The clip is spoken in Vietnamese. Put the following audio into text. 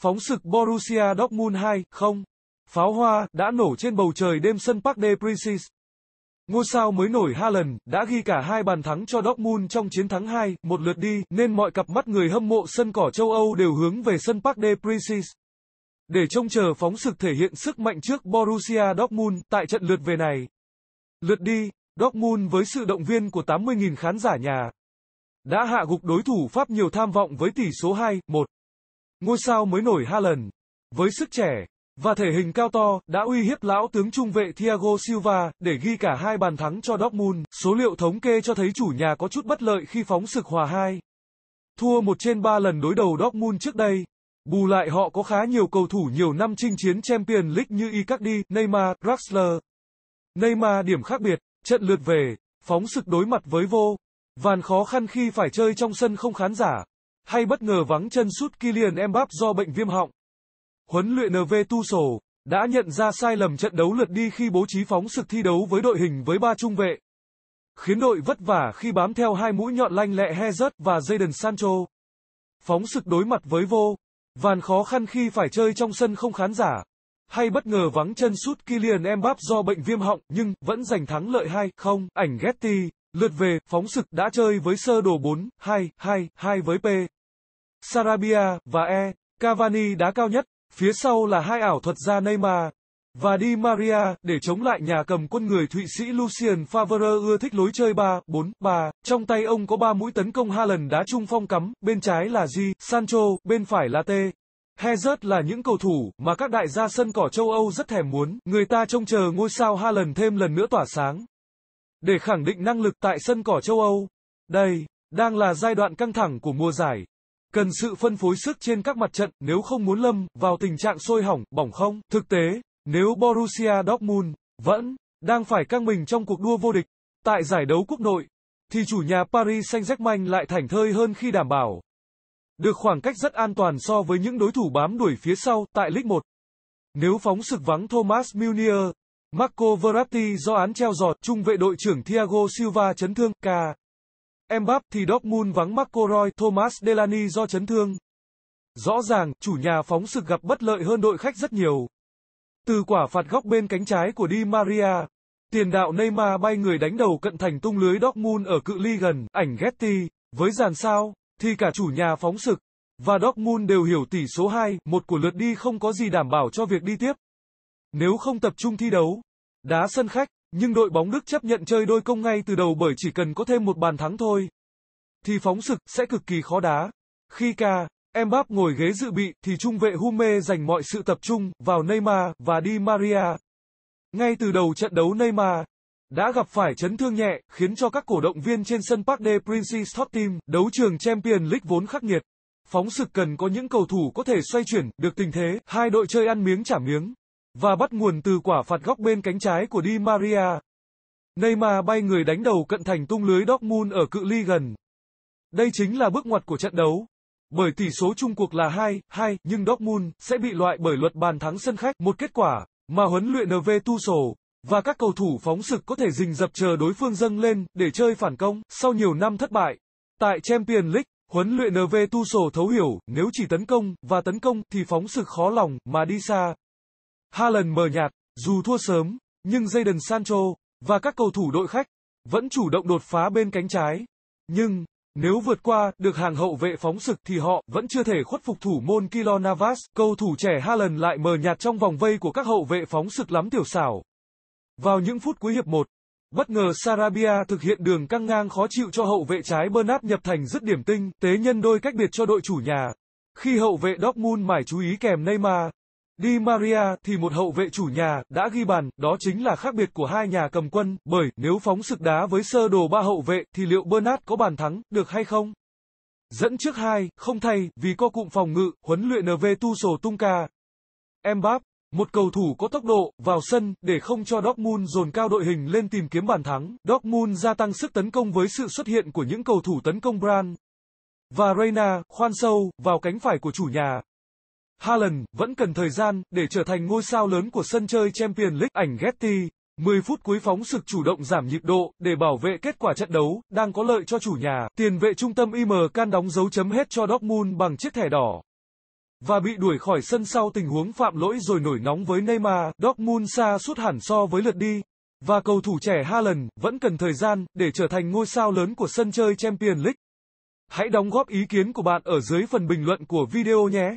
Phóng sực Borussia Dortmund 2-0. Pháo hoa đã nổ trên bầu trời đêm sân Park De Princes. Ngôi sao mới nổi Haaland đã ghi cả hai bàn thắng cho Dortmund trong chiến thắng 2, một lượt đi, nên mọi cặp mắt người hâm mộ sân cỏ châu Âu đều hướng về sân Park De Princes. Để trông chờ phóng sực thể hiện sức mạnh trước Borussia Dortmund tại trận lượt về này. Lượt đi, Dortmund với sự động viên của 80.000 khán giả nhà đã hạ gục đối thủ Pháp nhiều tham vọng với tỷ số 2-1. Ngôi sao mới nổi Haaland, với sức trẻ và thể hình cao to đã uy hiếp lão tướng trung vệ Thiago Silva để ghi cả hai bàn thắng cho Dortmund. Số liệu thống kê cho thấy chủ nhà có chút bất lợi khi phóng sực hòa hai. Thua một trên ba lần đối đầu Dortmund trước đây. Bù lại họ có khá nhiều cầu thủ nhiều năm chinh chiến Champions League như Icardi, Neymar, Draxler. Neymar điểm khác biệt, trận lượt về, phóng sực đối mặt với vô. Vàn khó khăn khi phải chơi trong sân không khán giả hay bất ngờ vắng chân sút Kylian Mbappé do bệnh viêm họng. Huấn luyện NV Tuchel đã nhận ra sai lầm trận đấu lượt đi khi bố trí phóng sực thi đấu với đội hình với ba trung vệ. Khiến đội vất vả khi bám theo hai mũi nhọn lanh lẹ Hezert và Jadon Sancho. Phóng sực đối mặt với vô, vàn khó khăn khi phải chơi trong sân không khán giả. Hay bất ngờ vắng chân sút Kylian Mbappé do bệnh viêm họng nhưng vẫn giành thắng lợi 2-0, ảnh Getty. Lượt về, phóng sực đã chơi với sơ đồ 4-2-2-2 với P. Sarabia, và E. Cavani đá cao nhất, phía sau là hai ảo thuật gia Neymar và Di Maria để chống lại nhà cầm quân người Thụy Sĩ Lucien Favre ưa thích lối chơi 3-4-3. Trong tay ông có 3 mũi tấn công Haaland đá trung phong cắm, bên trái là Di, Sancho, bên phải là T. Hazard là những cầu thủ mà các đại gia sân cỏ châu Âu rất thèm muốn, người ta trông chờ ngôi sao Haaland thêm lần nữa tỏa sáng. Để khẳng định năng lực tại sân cỏ châu Âu, đây đang là giai đoạn căng thẳng của mùa giải cần sự phân phối sức trên các mặt trận nếu không muốn lâm vào tình trạng sôi hỏng, bỏng không. Thực tế, nếu Borussia Dortmund vẫn đang phải căng mình trong cuộc đua vô địch tại giải đấu quốc nội, thì chủ nhà Paris Saint-Germain lại thảnh thơi hơn khi đảm bảo được khoảng cách rất an toàn so với những đối thủ bám đuổi phía sau tại League 1. Nếu phóng sực vắng Thomas Meunier, Marco Verratti do án treo giọt, trung vệ đội trưởng Thiago Silva chấn thương, ca. Mbappé thì Dortmund vắng Marco Roy, Thomas Delaney do chấn thương. Rõ ràng, chủ nhà phóng sực gặp bất lợi hơn đội khách rất nhiều. Từ quả phạt góc bên cánh trái của Di Maria, tiền đạo Neymar bay người đánh đầu cận thành tung lưới Dortmund ở cự ly gần, ảnh Getty, với dàn sao, thì cả chủ nhà phóng sực, và Dortmund đều hiểu tỷ số 2 một của lượt đi không có gì đảm bảo cho việc đi tiếp. Nếu không tập trung thi đấu, đá sân khách, nhưng đội bóng Đức chấp nhận chơi đôi công ngay từ đầu bởi chỉ cần có thêm một bàn thắng thôi. Thì phóng sực sẽ cực kỳ khó đá. Khi ca, Mbappé ngồi ghế dự bị thì trung vệ Hume dành mọi sự tập trung vào Neymar và Di Maria. Ngay từ đầu trận đấu Neymar đã gặp phải chấn thương nhẹ, khiến cho các cổ động viên trên sân Park De Princes Hot Team, đấu trường Champions League vốn khắc nghiệt. Phóng sực cần có những cầu thủ có thể xoay chuyển được tình thế, hai đội chơi ăn miếng trả miếng và bắt nguồn từ quả phạt góc bên cánh trái của Di Maria. Neymar bay người đánh đầu cận thành tung lưới Dortmund ở cự ly gần. Đây chính là bước ngoặt của trận đấu. Bởi tỷ số chung cuộc là 2-2, nhưng Dortmund sẽ bị loại bởi luật bàn thắng sân khách, một kết quả mà huấn luyện NV Tuchel và các cầu thủ phóng sực có thể rình dập chờ đối phương dâng lên để chơi phản công sau nhiều năm thất bại. Tại Champions League, huấn luyện NV Tuchel thấu hiểu, nếu chỉ tấn công và tấn công thì phóng sực khó lòng mà đi xa. Haaland mờ nhạt, dù thua sớm, nhưng Jadon Sancho và các cầu thủ đội khách vẫn chủ động đột phá bên cánh trái. Nhưng, nếu vượt qua được hàng hậu vệ phóng sực thì họ vẫn chưa thể khuất phục thủ môn Kilo Navas, cầu thủ trẻ Haaland lại mờ nhạt trong vòng vây của các hậu vệ phóng sực lắm tiểu xảo. Vào những phút cuối hiệp 1, bất ngờ Sarabia thực hiện đường căng ngang khó chịu cho hậu vệ trái Bernat nhập thành dứt điểm tinh, tế nhân đôi cách biệt cho đội chủ nhà. Khi hậu vệ Dortmund mải chú ý kèm Neymar, Di Maria thì một hậu vệ chủ nhà đã ghi bàn, đó chính là khác biệt của hai nhà cầm quân, bởi nếu phóng sực đá với sơ đồ ba hậu vệ thì liệu Bernard có bàn thắng được hay không? Dẫn trước hai, không thay, vì có cụm phòng ngự, huấn luyện NV tung ca, Mbapp, một cầu thủ có tốc độ, vào sân, để không cho Dortmund dồn cao đội hình lên tìm kiếm bàn thắng. Dortmund gia tăng sức tấn công với sự xuất hiện của những cầu thủ tấn công Brand và Reyna khoan sâu, vào cánh phải của chủ nhà. Haaland vẫn cần thời gian để trở thành ngôi sao lớn của sân chơi Champions League. Ảnh Getty 10 phút cuối phóng sực chủ động giảm nhịp độ để bảo vệ kết quả trận đấu đang có lợi cho chủ nhà. Tiền vệ trung tâm IM Can đóng dấu chấm hết cho Dortmund bằng chiếc thẻ đỏ và bị đuổi khỏi sân sau tình huống phạm lỗi rồi nổi nóng với Neymar. Dortmund xa suốt hẳn so với lượt đi và cầu thủ trẻ Haaland vẫn cần thời gian để trở thành ngôi sao lớn của sân chơi Champions League. Hãy đóng góp ý kiến của bạn ở dưới phần bình luận của video nhé.